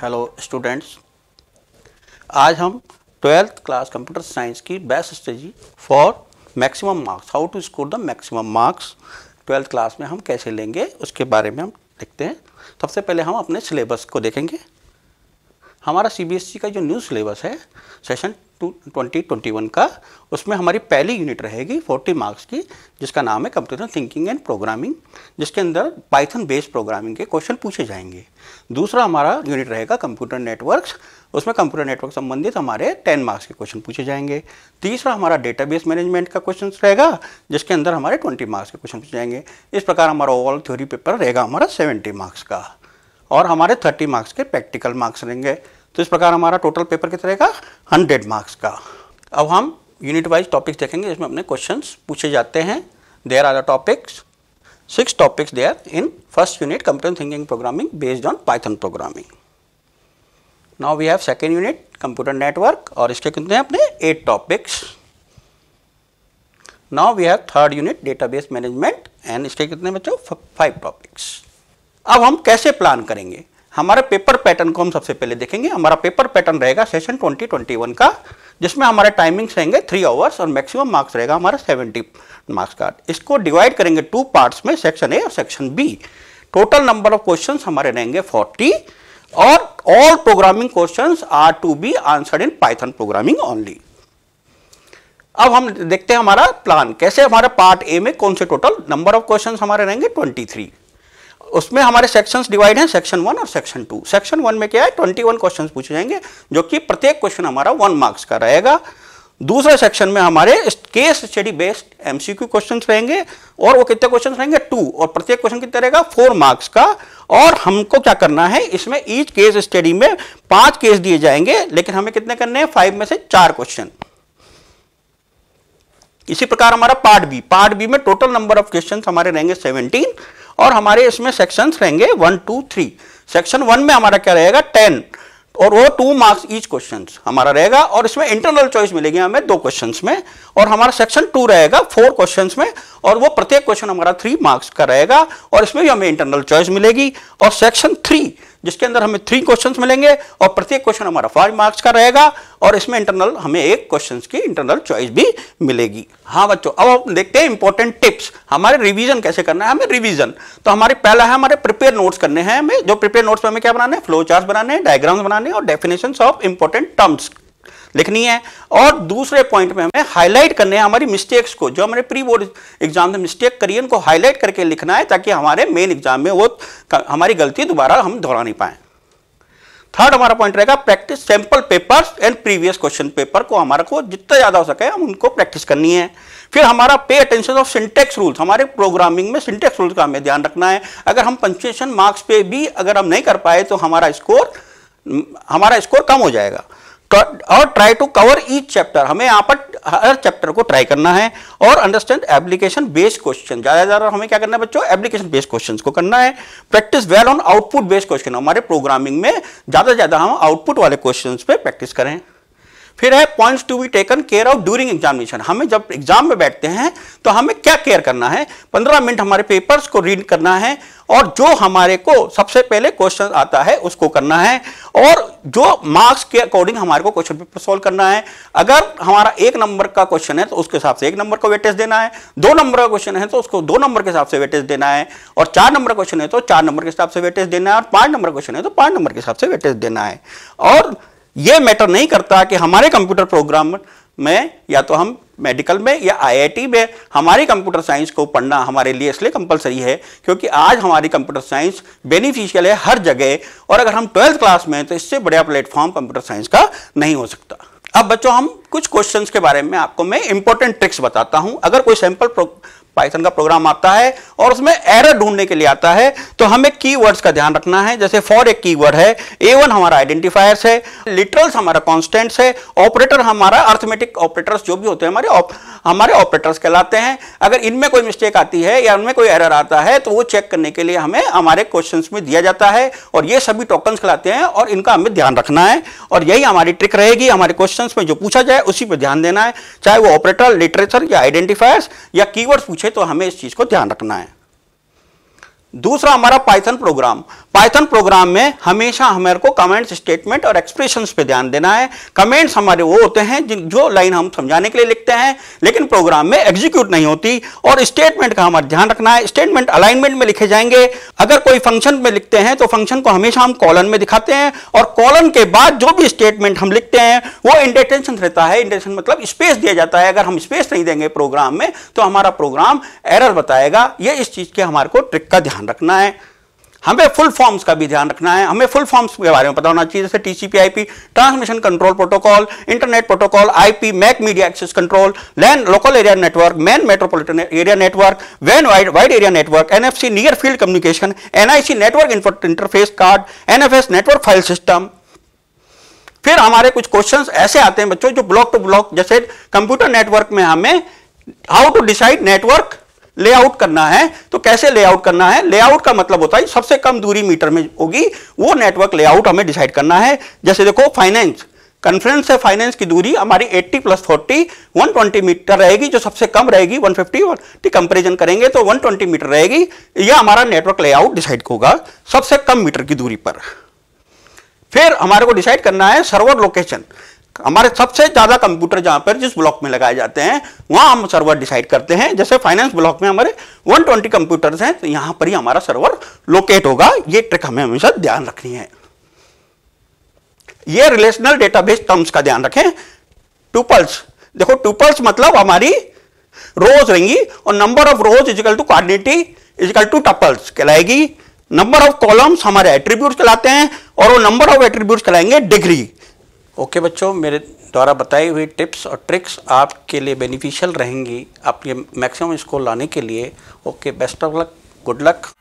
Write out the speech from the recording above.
hello students आज हम twelfth class computer science की best strategy for maximum marks how to score the maximum marks twelfth class में हम कैसे लेंगे उसके बारे में हम देखते हैं सबसे पहले हम अपने सिलेबस को देखेंगे हमारा सी बी एस ई का जो न्यू सिलेबस है सेशन 2021 का उसमें हमारी पहली यूनिट रहेगी 40 मार्क्स की जिसका नाम है कंप्यूटर थिंकिंग एंड प्रोग्रामिंग जिसके अंदर पाइथन बेस्ड प्रोग्रामिंग के क्वेश्चन पूछे जाएंगे दूसरा हमारा यूनिट रहेगा कंप्यूटर नेटवर्क्स उसमें कंप्यूटर नेटवर्क संबंधित हमारे 10 मार्क्स के क्वेश्चन पूछे जाएंगे तीसरा हमारा डेटाबेस मैनेजमेंट का क्वेश्चन रहेगा जिसके अंदर हमारे ट्वेंटी मार्क्स के क्वेश्चन पूछे जाएंगे इस प्रकार हमारा ओवरऑल थ्योरी पेपर रहेगा हमारा सेवेंटी मार्क्स का और हमारे थर्टी मार्क्स के प्रैक्टिकल मार्क्स रहेंगे तो इस प्रकार हमारा टोटल पेपर कितना रहेगा हंड्रेड मार्क्स का अब हम यूनिट वाइज टॉपिक्स देखेंगे जिसमें अपने क्वेश्चन पूछे जाते हैं there are the topics six topics there in first unit computer thinking programming based on Python programming now we have second unit computer network और इसके कितने हैं अपने eight topics now we have third unit database management and इसके कितने बच्चों five topics अब हम कैसे प्लान करेंगे हमारे पेपर पैटर्न को हम सबसे पहले देखेंगे हमारा पेपर पैटर्न रहेगा सेशन 2021 का जिसमें हमारे टाइमिंग्स रहेंगे थ्री आवर्स और मैक्सिमम मार्क्स रहेगा हमारा 70 मार्क्स का इसको डिवाइड करेंगे टू पार्ट्स में सेक्शन ए और section B total number of questions हमारे रहेंगे 40 और all programming question are to be answered in Python programming only अब हम देखते हैं हमारा प्लान कैसे हमारे पार्ट ए में कौन से टोटल नंबर ऑफ क्वेश्चन हमारे रहेंगे ट्वेंटी उसमें हमारे सेक्शंस डिवाइड हैं सेक्शन वन और सेक्शन टू सेक्शन वन में क्या है ट्वेंटी वन क्वेश्चन पूछे जाएंगे जो कि प्रत्येक क्वेश्चन हमारा वन मार्क्स का रहेगा दूसरे सेक्शन में हमारे case study based MCQ questions रहेंगे और वो कितने क्वेश्चंस रहेंगे टू और प्रत्येक क्वेश्चन कितना रहेगा फोर मार्क्स का और हमको क्या करना है इसमें ईच केस स्टडी में पांच केस दिए जाएंगे लेकिन हमें कितने करने हैं फाइव में से चार क्वेश्चन इसी प्रकार हमारा पार्ट बी पार्ट बी में टोटल नंबर ऑफ क्वेश्चन हमारे रहेंगे सेवनटीन और हमारे इसमें सेक्शंस रहेंगे one two three section one में हमारा क्या रहेगा टेन और वो टू मार्क्स ईच क्वेश्चन हमारा रहेगा और इसमें इंटरनल चॉइस मिलेगी हमें दो क्वेश्चन में और हमारा सेक्शन टू रहेगा फोर क्वेश्चन में और वो प्रत्येक क्वेश्चन हमारा थ्री मार्क्स का रहेगा और इसमें भी हमें इंटरनल चॉइस मिलेगी और सेक्शन थ्री जिसके अंदर हमें थ्री क्वेश्चन मिलेंगे और प्रत्येक क्वेश्चन हमारा फाइव मार्क्स का रहेगा और इसमें इंटरनल हमें एक क्वेश्चन की इंटरनल चॉइस भी मिलेगी हाँ बच्चों अब हम देखते हैं इंपॉर्टेंट टिप्स हमारे रिविजन कैसे करना है हमें रिविजन तो हमारे पहला है हमारे प्रिपेयर नोट्स करने हैं हमें जो प्रिपेयर नोट्स में हमें क्या बनाने हैं फ्लो चार्ट बनाने हैं डायग्राम्स बनाने और डेफिनेशन ऑफ इंपॉर्टेंट टर्म्स लिखनी है और दूसरे पॉइंट में हमें हाईलाइट करने हैं हमारी मिस्टेक्स को जो हमने प्री बोर्ड एग्जाम में मिस्टेक करी है उनको हाईलाइट करके लिखना है ताकि हमारे मेन एग्जाम में वो हमारी गलती दोबारा हम दोहरा नहीं पाएँ थर्ड हमारा पॉइंट रहेगा practice sample papers and previous question paper को हमारा को जितना ज़्यादा हो सके हम उनको प्रैक्टिस करनी है फिर हमारा pay attention of syntax rules हमारे प्रोग्रामिंग में सिंटेक्स रूल्स का हमें ध्यान रखना है अगर हम पंचुएशन मार्क्स पे भी अगर हम नहीं कर पाए तो हमारा स्कोर हमारा स्कोर कम हो जाएगा और try to cover each chapter हमें यहाँ पर हर चैप्टर को ट्राई करना है और अंडरस्टैंड एप्लीकेशन बेस्ड क्वेश्चन ज़्यादा ज़्यादा हमें क्या करना है बच्चों एप्लीकेशन बेस्ड क्वेश्चंस को करना है practice well on output based question हमारे प्रोग्रामिंग में ज़्यादा से ज़्यादा हम आउटपुट वाले क्वेश्चन पे प्रैक्टिस करें फिर है points to be taken care of during examination हमें जब एग्जाम में बैठते हैं तो हमें क्या केयर करना है पंद्रह मिनट हमारे पेपर्स को रीड करना है और जो हमारे को सबसे पहले क्वेश्चन आता है उसको करना है और जो मार्क्स के अकॉर्डिंग हमारे को क्वेश्चन पेपर सॉल्व करना है अगर हमारा एक नंबर का क्वेश्चन है तो उसके हिसाब से एक नंबर को वेटेज देना है दो नंबर का क्वेश्चन है तो उसको दो नंबर के हिसाब से वेटेज देना है और चार नंबर क्वेश्चन है तो चार नंबर के हिसाब से वेटेज देना है और पाँच नंबर क्वेश्चन है तो पाँच नंबर के हिसाब से वेटेज देना है और ये मैटर नहीं करता कि हमारे कंप्यूटर प्रोग्राम में या तो हम मेडिकल में या आईआईटी में हमारे कंप्यूटर साइंस को पढ़ना हमारे लिए इसलिए कंपलसरी है क्योंकि आज हमारी कंप्यूटर साइंस बेनिफिशियल है हर जगह और अगर हम ट्वेल्थ क्लास में तो इससे बढ़िया प्लेटफॉर्म कंप्यूटर साइंस का नहीं हो सकता अब बच्चों हम कुछ क्वेश्चंस के बारे में आपको मैं इंपॉर्टेंट ट्रिक्स बताता हूं अगर कोई सैंपल पाइथन का प्रोग्राम आता है और उसमें एरर ढूंढने के लिए आता है तो हमें कीवर्ड्स का ध्यान रखना है जैसे फॉर एक कीवर्ड है ए वन हमारा आइडेंटिफायर्स है लिटरल्स हमारा कॉन्स्टेंट्स है ऑपरेटर हमारा अर्थमेटिक ऑपरेटर्स जो भी होते हैं हमारे हमारे ऑपरेटर्स कहलाते हैं अगर इनमें कोई मिस्टेक आती है या उनमें कोई एरर आता है तो वो चेक करने के लिए हमें हमारे क्वेश्चन में दिया जाता है और ये सभी टोकन्स कहलाते हैं और इनका हमें ध्यान रखना है और यही हमारी ट्रिक रहेगी हमारे क्वेश्चन में जो पूछा जाए उसी पर ध्यान देना है चाहे वो ऑपरेटर लिटरेचर या आइडेंटिफायर्स या की पूछे तो हमें इस चीज़ को ध्यान रखना है दूसरा हमारा पाइथन प्रोग्राम पाइथन प्रोग्राम में हमेशा हमारे को कमेंट्स स्टेटमेंट और एक्सप्रेशन पे ध्यान देना है कमेंट्स हमारे वो होते हैं जो लाइन हम समझाने के लिए लिखते हैं लेकिन प्रोग्राम में एग्जीक्यूट नहीं होती और स्टेटमेंट का हमारा ध्यान रखना है स्टेटमेंट अलाइनमेंट में लिखे जाएंगे अगर कोई फंक्शन में लिखते हैं तो फंक्शन को हमेशा हम कॉलन में दिखाते हैं और कॉलन के बाद जो भी स्टेटमेंट हम लिखते हैं वो इंडेटेंशन रहता है इंडेटेंशन मतलब स्पेस दिया जाता है अगर हम स्पेस नहीं देंगे प्रोग्राम में तो हमारा प्रोग्राम एरर बताएगा ये इस चीज के हमारे को ट्रिक का ध्यान रखना है हमें फुल फॉर्म्स का भी ध्यान रखना है हमें फुल फॉर्म्स के बारे में पता होना चाहिए जैसे TCP IP transmission control protocol internet protocol IP MAC media access control LAN local area network MAN metropolitan area network वैन wide wide area network NFC near field communication NIC network interface card NFS network file system फिर हमारे कुछ question ऐसे आते हैं बच्चों जो block to block जैसे कंप्यूटर नेटवर्क में हमें how to decide network layout करना है तो कैसे लेआउट करना है लेआउट का मतलब होता है सबसे कम दूरी मीटर में होगी वो नेटवर्क लेआउट हमें डिसाइड करना है जैसे देखो फाइनेंस कन्फ्रेंस से फाइनेंस की दूरी हमारी 80 प्लस 40 120 मीटर रहेगी जो सबसे कम रहेगी 150 फिफ्टी कंपेरिजन करेंगे तो 120 मीटर रहेगी यह हमारा नेटवर्क लेआउट डिसाइड होगा सबसे कम मीटर की दूरी पर फिर हमारे को डिसाइड करना है सर्वर लोकेशन हमारे सबसे ज्यादा कंप्यूटर जहां पर जिस ब्लॉक में लगाए जाते हैं वहां हम सर्वर डिसाइड करते हैं जैसे फाइनेंस ब्लॉक में हमारे 120 कंप्यूटर्स है तो यहां पर ही हमारा सर्वर लोकेट होगा ये ट्रिक हमें हमेशा ध्यान रखनी है ये रिलेशनल डेटाबेस टर्म्स का ध्यान रखें टूपल्स देखो टूपल्स मतलब हमारी रोज रहेंगी और number of rows equal to cardinality equal to tuples कहलाएगी नंबर ऑफ कॉलम्स हमारे एट्रीब्यूट कहलाते हैं और वो नंबर ऑफ एट्रीब्यूट कहलाएंगे डिग्री ओके बच्चों मेरे द्वारा बताई हुई टिप्स और ट्रिक्स आपके लिए बेनिफिशियल रहेंगी आपके मैक्सिमम स्कोर लाने के लिए okay best of luck good luck